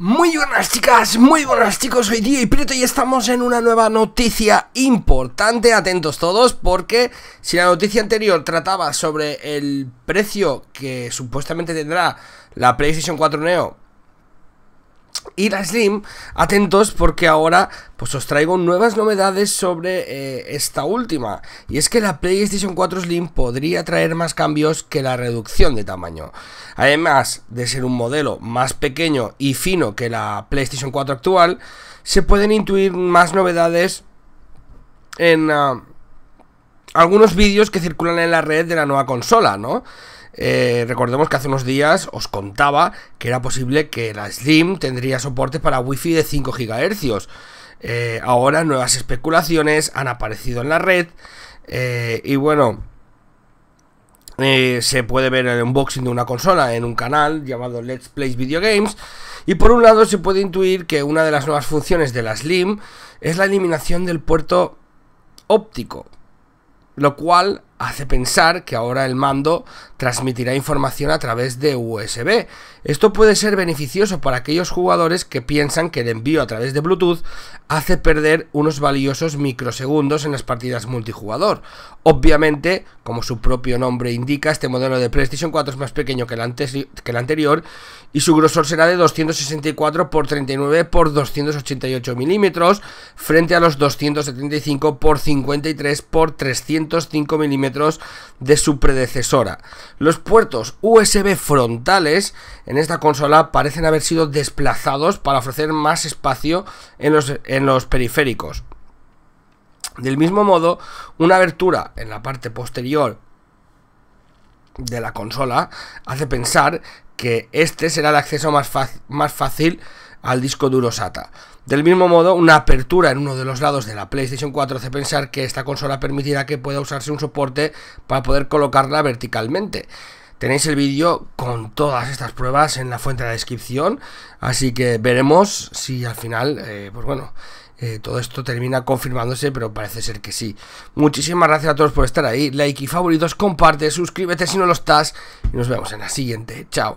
Muy buenas chicas, muy buenas chicos, soy día y Prieto y estamos en una nueva noticia importante, atentos todos, porque si la noticia anterior trataba sobre el precio que supuestamente tendrá la PlayStation 4 Neo y la Slim, atentos porque ahora pues os traigo nuevas novedades sobre eh, esta última. Y es que la PlayStation 4 Slim podría traer más cambios que la reducción de tamaño. Además de ser un modelo más pequeño y fino que la PlayStation 4 actual, se pueden intuir más novedades en... Ah, algunos vídeos que circulan en la red de la nueva consola, ¿no? Eh, recordemos que hace unos días os contaba que era posible que la Slim tendría soporte para Wi-Fi de 5 GHz. Eh, ahora nuevas especulaciones han aparecido en la red eh, y bueno, se puede ver el unboxing de una consola en un canal llamado Let's Play Video Games. Y por un lado se puede intuir que una de las nuevas funciones de la Slim es la eliminación del puerto óptico. Lo cual hace pensar que ahora el mando transmitirá información a través de USB. Esto puede ser beneficioso para aquellos jugadores que piensan que el envío a través de Bluetooth hace perder unos valiosos microsegundos en las partidas multijugador. Obviamente, como su propio nombre indica, este modelo de PlayStation 4 es más pequeño que el, anterior y su grosor será de 264 x 39 x 288 milímetros frente a los 275 x 53 x 305 milímetros de su predecesora. Los puertos USB frontales en esta consola parecen haber sido desplazados para ofrecer más espacio en los, periféricos. Del mismo modo, una abertura en la parte posterior de la consola hace pensar que este será el acceso más, más fácil al disco duro SATA. Del mismo modo, una apertura en uno de los lados de la PlayStation 4 hace pensar que esta consola permitirá que pueda usarse un soporte para poder colocarla verticalmente. Tenéis el vídeo con todas estas pruebas en la fuente de la descripción, así que veremos si al final, eh, pues bueno, eh, todo esto termina confirmándose, pero parece ser que sí. Muchísimas gracias a todos por estar ahí, like y favoritos, comparte, suscríbete si no lo estás y nos vemos en la siguiente. Chao.